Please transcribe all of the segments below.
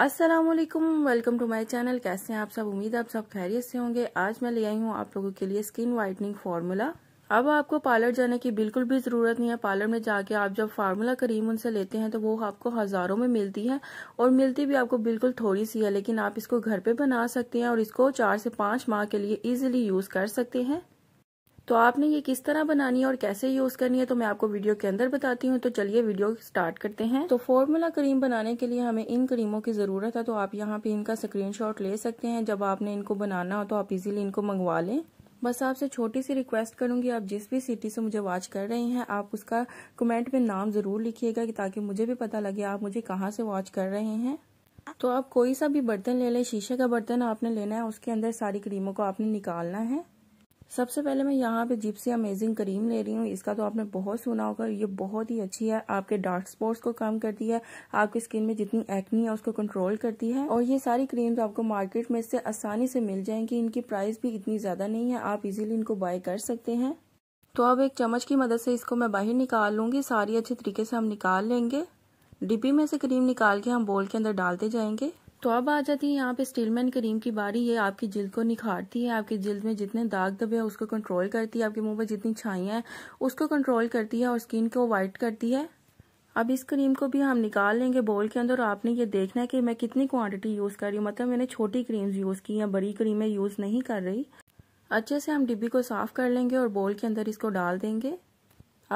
अस्सलाम वालेकुम welcome to my channel कैसे हैं आप सब उम्मीद आप सब खैरियत से होंगे आज मैं ले आई हूँ आप लोगों के लिए स्किन वाइटनिंग फार्मूला अब आपको पार्लर जाने की बिल्कुल भी ज़रूरत नहीं है पार्लर में जाके आप जब फार्मूला करीम उनसे लेते हैं तो वो आपको हज़ारों में मिलती है और मिलती भी आपको बिल्कुल थोड़ी सी है लेकिन आप इसको घर पे बना सकते हैं और इसको चार से पाँच माह के लिए इजिली यूज़ कर सकते हैं तो आपने ये किस तरह बनानी है और कैसे यूज करनी है तो मैं आपको वीडियो के अंदर बताती हूँ तो चलिए वीडियो स्टार्ट करते हैं तो फॉर्मूला क्रीम बनाने के लिए हमें इन क्रीमों की जरूरत है तो आप यहाँ पे इनका स्क्रीनशॉट ले सकते हैं जब आपने इनको बनाना हो तो आप इजीली इनको मंगवा लें बस आपसे छोटी सी रिक्वेस्ट करूंगी आप जिस भी सिटी से मुझे वॉच कर रहे हैं आप उसका कमेंट में नाम जरूर लिखिएगा ताकि मुझे भी पता लगे आप मुझे कहाँ से वॉच कर रहे हैं तो आप कोई सा भी बर्तन ले लें शीशे का बर्तन आपने लेना है उसके अंदर सारी क्रीमों को आपने निकालना है सबसे पहले मैं यहाँ पे जिप्सी अमेजिंग क्रीम ले रही हूँ इसका तो आपने बहुत सुना होगा ये बहुत ही अच्छी है आपके डार्क स्पॉट्स को कम करती है आपकी स्किन में जितनी एक्नी है उसको कंट्रोल करती है और ये सारी क्रीम्स आपको मार्केट में इससे आसानी से मिल जाएंगी इनकी प्राइस भी इतनी ज़्यादा नहीं है आप इजिली इनको बाय कर सकते हैं तो अब एक चम्मच की मदद से इसको मैं बाहर निकाल लूँगी सारी अच्छे तरीके से हम निकाल लेंगे डिब्बी में से क्रीम निकाल के हम बोल के अंदर डालते जाएंगे तो अब आ जाती है यहाँ पे स्टीलमैन क्रीम की बारी ये आपकी जिल्द को निखारती है आपकी जिल्द में जितने दाग दबे हैं उसको कंट्रोल करती है आपके मुंह पर जितनी छाइयाँ हैं उसको कंट्रोल करती है और स्किन को वाइट करती है अब इस क्रीम को भी हम निकाल लेंगे बोल के अंदर आपने ये देखना है कि मैं कितनी क्वांटिटी यूज़ कर रही हूँ मतलब मैंने छोटी क्रीम्स यूज़ की हैं बड़ी क्रीमें यूज़ नहीं कर रही अच्छे से हम डिब्बी को साफ़ कर लेंगे और बोल के अंदर इसको डाल देंगे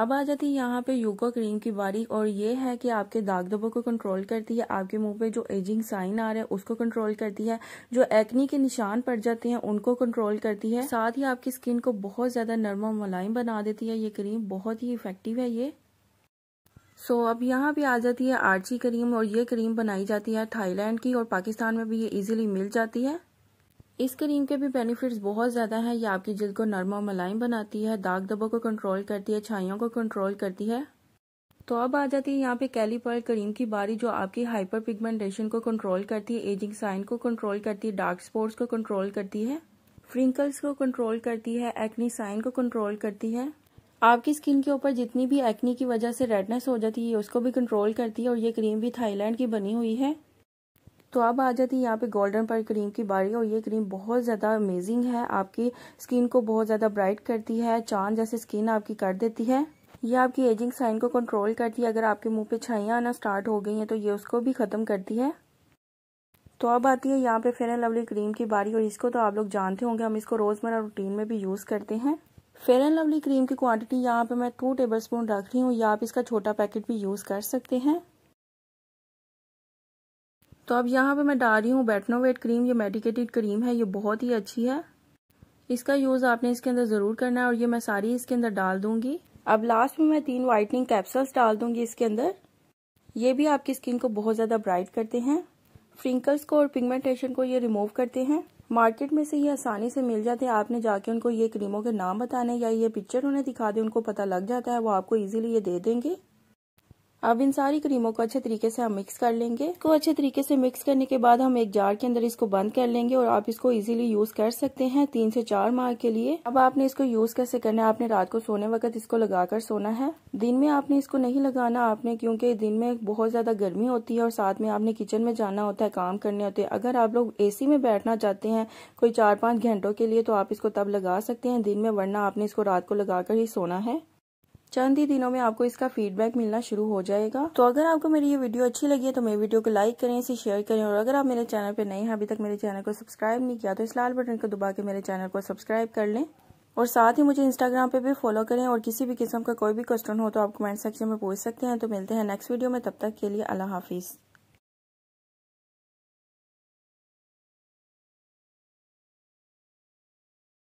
अब आ जाती है यहाँ पे यूको क्रीम की बारी और ये है कि आपके दाग दबों को कंट्रोल करती है आपके मुंह पे जो एजिंग साइन आ रहा है उसको कंट्रोल करती है जो एक्नी के निशान पड़ जाते हैं उनको कंट्रोल करती है साथ ही आपकी स्किन को बहुत ज्यादा नरम मलाइम बना देती है ये क्रीम बहुत ही इफेक्टिव है ये सो so, अब यहाँ पे आ जाती है आर्ची क्रीम और ये क्रीम बनाई जाती है थाईलैंड की और पाकिस्तान में भी ये इजिली मिल जाती है इस क्रीम के भी बेनिफिट्स बहुत ज़्यादा हैं ये आपकी जिल्द को नरम और मलाइम बनाती है दाग दबों को कंट्रोल करती है छाइयों को कंट्रोल करती है तो अब आ जाती है यहाँ पे कैलीपर्ल क्रीम की बारी जो आपकी हाइपर पिगमेंटेशन को कंट्रोल करती है एजिंग साइन को कंट्रोल करती है डार्क स्पॉट्स को कंट्रोल करती है फ्रिंकल्स को कंट्रोल करती है एक्नी साइन को कंट्रोल करती है आपकी स्किन के ऊपर जितनी भी एक्नी की वजह से रेडनेस हो जाती है उसको भी कंट्रोल करती है और ये क्रीम भी थाईलैंड की बनी हुई है तो अब आ जाती है यहाँ पे गोल्डन पर क्रीम की बारी और ये क्रीम बहुत ज़्यादा अमेजिंग है आपकी स्किन को बहुत ज़्यादा ब्राइट करती है चांद जैसे स्किन आपकी कर देती है ये आपकी एजिंग साइन को कंट्रोल करती है अगर आपके मुंह पे छाइयाँ आना स्टार्ट हो गई हैं तो ये उसको भी ख़त्म करती है तो अब आती है यहाँ पे फेयर एंड लवली क्रीम की बारी और इसको तो आप लोग जानते होंगे हम इसको रोज़मर्रा रूटीन में भी यूज़ करते हैं फेयर एंड लवली क्रीम की क्वांटिटी यहाँ पे मैं टू टेबल स्पून रख रही हूँ या आप इसका छोटा पैकेट भी यूज़ कर सकते हैं तो अब यहाँ पे मैं डाल रही हूँ बैटनोवेट क्रीम ये मेडिकेटेड क्रीम है ये बहुत ही अच्छी है इसका यूज़ आपने इसके अंदर ज़रूर करना है और ये मैं सारी इसके अंदर डाल दूंगी अब लास्ट में मैं तीन व्हाइटनिंग कैप्सल्स डाल दूंगी इसके अंदर ये भी आपकी स्किन को बहुत ज़्यादा ब्राइट करते हैं फ्रिंकल्स को और पिगमेंटेशन को ये रिमूव करते हैं मार्केट में से ये आसानी से मिल जाते हैं आपने जाके उनको ये क्रीमों के नाम बताने या ये पिक्चर उन्हें दिखा दे उनको पता लग जाता है वो आपको इजीली ये दे देंगे अब इन सारी क्रीमों को अच्छे तरीके से हम मिक्स कर लेंगे इसको अच्छे तरीके से मिक्स करने के बाद हम एक जार के अंदर इसको बंद कर लेंगे और आप इसको इजीली यूज कर सकते हैं तीन से चार माह के लिए अब आपने इसको यूज कैसे करना है आपने रात को सोने वक्त इसको लगाकर सोना है दिन में आपने इसको नहीं लगाना आपने क्योंकि दिन में बहुत ज्यादा गर्मी होती है और साथ में आपने किचन में जाना होता है काम करने होते हैं अगर आप लोग ए में बैठना चाहते हैं कोई चार पाँच घंटों के लिए तो आप इसको तब लगा सकते हैं दिन में वरना आपने इसको रात को लगाकर ही सोना है चंद ही दिनों में आपको इसका फीडबैक मिलना शुरू हो जाएगा तो अगर आपको मेरी ये वीडियो अच्छी लगी है तो मेरी वीडियो को लाइक करें इसे शेयर करें और अगर आप मेरे चैनल पर नए हैं अभी तक मेरे चैनल को सब्सक्राइब नहीं किया तो इस लाल बटन को दबा के मेरे चैनल को सब्सक्राइब कर लें और साथ ही मुझे इंस्टाग्राम पे भी फॉलो करें और किसी भी किस्म का कोई भी क्वेश्चन हो तो आप कमेंट सेक्शन में पूछ सकते हैं तो मिलते हैं नेक्स्ट वीडियो में तब तक के लिए अल्लाह हाफिज़